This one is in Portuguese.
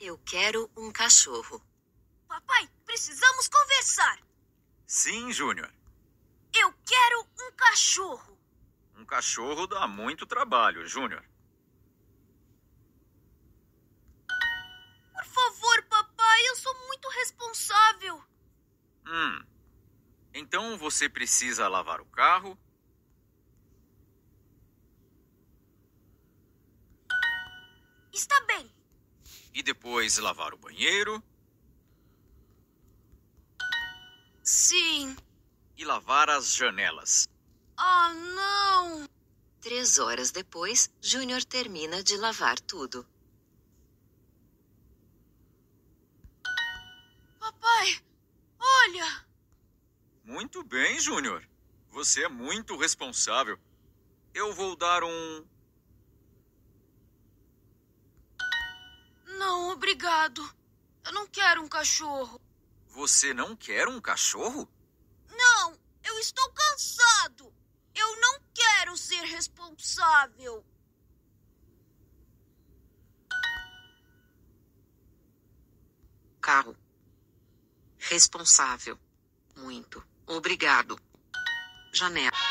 Eu quero um cachorro. Papai, precisamos conversar. Sim, Júnior. Eu quero um cachorro. Um cachorro dá muito trabalho, Júnior. Por favor, papai, eu sou muito responsável. Hum. Então você precisa lavar o carro, Está bem e depois lavar o banheiro. Sim. E lavar as janelas. oh, não! Três horas depois, Júnior termina de lavar tudo. Papai, olha! Muito bem, Júnior. Você é muito responsável. Eu vou dar um obrigado. Eu não quero um cachorro. Você não quer um cachorro? Não, eu estou cansado. Eu não quero ser responsável. Carro. Responsável. Muito. Obrigado. Janela.